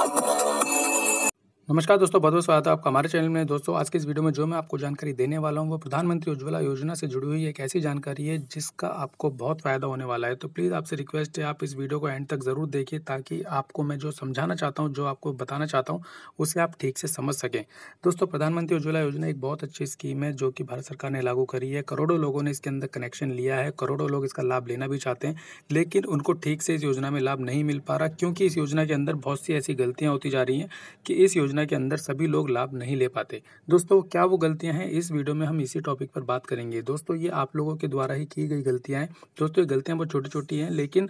Oh, my God. नमस्कार दोस्तों बहुत बहुत स्वागत है आपका हमारे चैनल में दोस्तों आज के इस वीडियो में जो मैं आपको जानकारी देने वाला हूँ वो प्रधानमंत्री उज्ज्वला योजना से जुड़ी हुई एक ऐसी जानकारी है जिसका आपको बहुत फ़ायदा होने वाला है तो प्लीज़ आपसे रिक्वेस्ट है आप इस वीडियो को एंड तक ज़रूर देखिए ताकि आपको मैं जो समझाना चाहता हूँ जो आपको बताना चाहता हूँ उसे आप ठीक से समझ सकें दोस्तों प्रधानमंत्री उज्ज्वला योजना एक बहुत अच्छी स्कीम है जो कि भारत सरकार ने लागू करी है करोड़ों लोगों ने इसके अंदर कनेक्शन लिया है करोड़ों लोग इसका लाभ लेना भी चाहते हैं लेकिन उनको ठीक से इस योजना में लाभ नहीं मिल पा रहा क्योंकि इस योजना के अंदर बहुत सी ऐसी गलतियाँ होती जा रही हैं कि इस योजना योजना के अंदर सभी लोग लाभ नहीं ले पाते दोस्तों क्या वो गलतियां हैं इस वीडियो में हम इसी टॉपिक पर बात करेंगे दोस्तों ये आप लोगों के द्वारा ही की गई गलतियां हैं दोस्तों ये गलतियां बहुत छोटी छोटी हैं लेकिन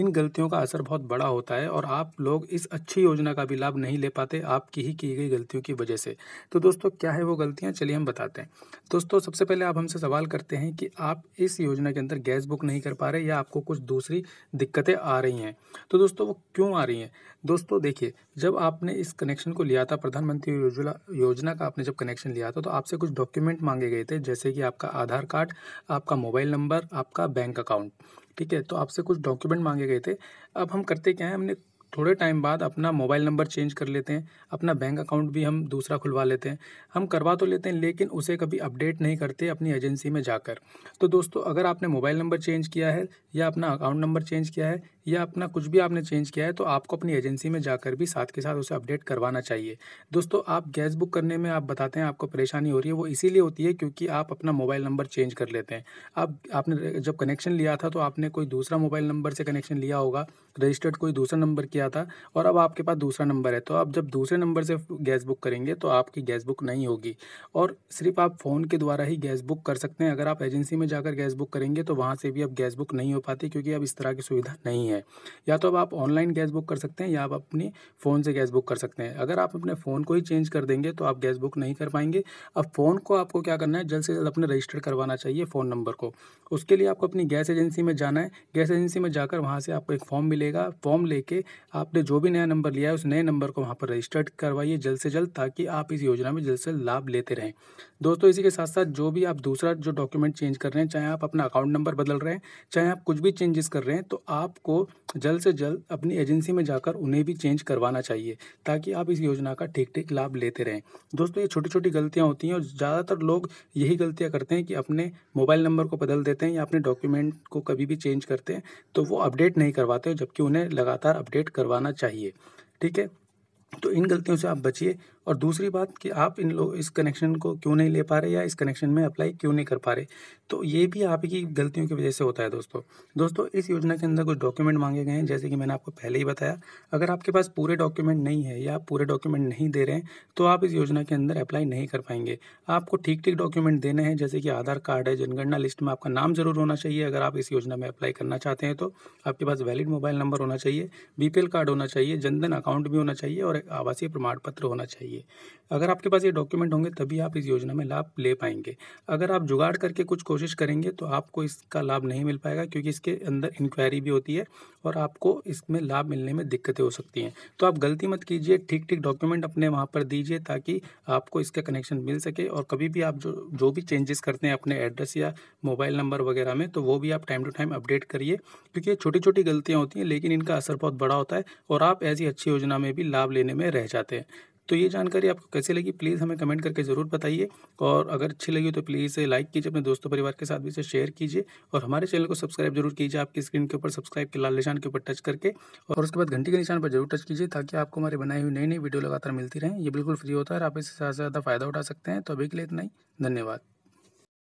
इन गलतियों का असर बहुत बड़ा होता है और आप लोग इस अच्छी योजना का भी लाभ नहीं ले पाते आपकी ही की गई गलतियों की वजह से तो दोस्तों क्या है वो गलतियाँ चलिए हम बताते हैं दोस्तों सबसे पहले आप हमसे सवाल करते हैं कि आप इस योजना के अंदर गैस बुक नहीं कर पा रहे या आपको कुछ दूसरी दिक्कतें आ रही हैं तो दोस्तों वो क्यों आ रही हैं दोस्तों देखिए जब आपने इस कनेक्शन को लिया था प्रधानमंत्री योजना योजना का आपने जब कनेक्शन लिया था तो आपसे कुछ डॉक्यूमेंट मांगे गए थे जैसे कि आपका आधार कार्ड आपका मोबाइल नंबर आपका बैंक अकाउंट ठीक है तो आपसे कुछ डॉक्यूमेंट मांगे गए थे अब हम करते क्या है हमने थोड़े टाइम बाद अपना मोबाइल नंबर चेंज कर लेते हैं अपना बैंक अकाउंट भी हम दूसरा खुलवा लेते हैं हम करवा तो लेते हैं लेकिन उसे कभी अपडेट नहीं करते अपनी एजेंसी में जाकर तो दोस्तों अगर आपने मोबाइल नंबर चेंज किया है या अपना अकाउंट नंबर चेंज किया है या अपना कुछ भी आपने चेंज किया है तो आपको अपनी एजेंसी में जाकर भी साथ के साथ उसे अपडेट करवाना चाहिए दोस्तों आप गैस बुक करने में आप बताते हैं आपको परेशानी हो रही है वो इसीलिए होती है क्योंकि आप अपना मोबाइल नंबर चेंज कर लेते हैं आप आपने जब कनेक्शन लिया था तो आपने कोई दूसरा मोबाइल नंबर से कनेक्शन लिया होगा रजिस्टर्ड कोई दूसरा नंबर किया था और अब आपके पास दूसरा नंबर है तो आप जब दूसरे नंबर से गैस बुक करेंगे तो आपकी गैस बुक नहीं होगी और सिर्फ आप फ़ोन के द्वारा ही गैस बुक कर सकते हैं अगर आप एजेंसी में जाकर गैस बुक करेंगे तो वहाँ से भी अब गैस बुक नहीं हो पाती क्योंकि अब इस तरह की सुविधा नहीं है है या तो अब आप ऑनलाइन गैस बुक कर सकते हैं या आप अपने फ़ोन से गैस बुक कर सकते हैं अगर आप अपने फ़ोन को ही चेंज कर देंगे तो आप गैस बुक नहीं कर पाएंगे अब फ़ोन को आपको क्या करना है जल्द से जल्द अपने रजिस्टर करवाना चाहिए फ़ोन नंबर को उसके लिए आपको अपनी गैस एजेंसी में जाना है गैस एजेंसी में जाकर वहाँ से आपको एक फॉर्म मिलेगा फॉर्म लेके आपने जो भी नया नंबर लिया है उस नए नंबर को वहाँ पर रजिस्टर्ड करवाइए जल्द से जल्द ताकि आप इस योजना में जल्द से लाभ लेते रहें दोस्तों इसी के साथ साथ जो भी आप दूसरा जो डॉक्यूमेंट चेंज कर रहे हैं चाहे आप अपना अकाउंट नंबर बदल रहे हैं चाहे आप कुछ भी चेंजेस कर रहे हैं तो आपको जल्द से जल्द अपनी एजेंसी में जाकर उन्हें भी चेंज करवाना चाहिए ताकि आप इस योजना का ठीक ठीक लाभ लेते रहें दोस्तों ये छोटी छोटी गलतियाँ होती हैं और ज़्यादातर लोग यही गलतियाँ करते हैं कि अपने मोबाइल नंबर को बदल देते हैं या अपने डॉक्यूमेंट को कभी भी चेंज करते हैं तो वो अपडेट नहीं करवाते जबकि उन्हें लगातार अपडेट करवाना चाहिए ठीक है तो इन गलतियों से आप बचिए और दूसरी बात कि आप इन लोग इस कनेक्शन को क्यों नहीं ले पा रहे या इस कनेक्शन में अप्लाई क्यों नहीं कर पा रहे तो ये भी आपकी गलतियों की वजह से होता है दोस्तों दोस्तों इस योजना के अंदर कुछ डॉक्यूमेंट मांगे गए हैं जैसे कि मैंने आपको पहले ही बताया अगर आपके पास पूरे डॉक्यूमेंट नहीं है या आप पूरे डॉक्यूमेंट नहीं दे रहे हैं तो आप इस योजना के अंदर अप्लाई नहीं कर पाएंगे आपको ठीक ठीक डॉक्यूमेंट देने हैं जैसे कि आधार कार्ड है जनगणना लिस्ट में आपका नाम जरूर होना चाहिए अगर आप इस योजना में अप्लाई करना चाहते हैं तो आपके पास वैलिड मोबाइल नंबर होना चाहिए बीपीएल कार्ड होना चाहिए जनधन अकाउंट भी होना चाहिए और आवासीय प्रमाण पत्र होना चाहिए अगर आपके पास ये डॉक्यूमेंट होंगे तभी आप इस योजना में लाभ ले पाएंगे अगर आप जुगाड़ करके कुछ कोशिश करेंगे तो आपको इसका लाभ नहीं मिल पाएगा क्योंकि इसके अंदर इंक्वायरी भी होती है और आपको इसमें लाभ मिलने में दिक्कतें हो सकती हैं तो आप गलती मत कीजिए ठीक ठीक डॉक्यूमेंट अपने वहाँ पर दीजिए ताकि आपको इसका कनेक्शन मिल सके और कभी भी आप जो जो भी चेंजेस करते हैं अपने एड्रेस या मोबाइल नंबर वगैरह में तो वो भी आप टाइम टू टाइम अपडेट करिए क्योंकि ये छोटी छोटी गलतियाँ होती हैं लेकिन इनका असर बहुत बड़ा होता है और आप ऐसी अच्छी योजना में भी लाभ लेने करने में रह जाते हैं तो ये जानकारी आपको कैसे लगी प्लीज़ हमें कमेंट करके ज़रूर बताइए और अगर अच्छी लगी तो प्लीज़ लाइक कीजिए अपने दोस्तों परिवार के साथ भी इसे शेयर कीजिए और हमारे चैनल को सब्सक्राइब जरूर कीजिए आपकी स्क्रीन के ऊपर सब्सक्राइब के लाल निशान के ऊपर टच करके और उसके बाद घंटी के निशान पर जरूर टच कीजिए ताकि आपको हमारे बनाई हुई नई नई वीडियो लगातार मिलती रहें ये बिल्कुल फ्री होता है आप इससे ज़्यादा ज़्यादा फ़ायदा उठा सकते हैं तो अभी के लिए इतना ही धन्यवाद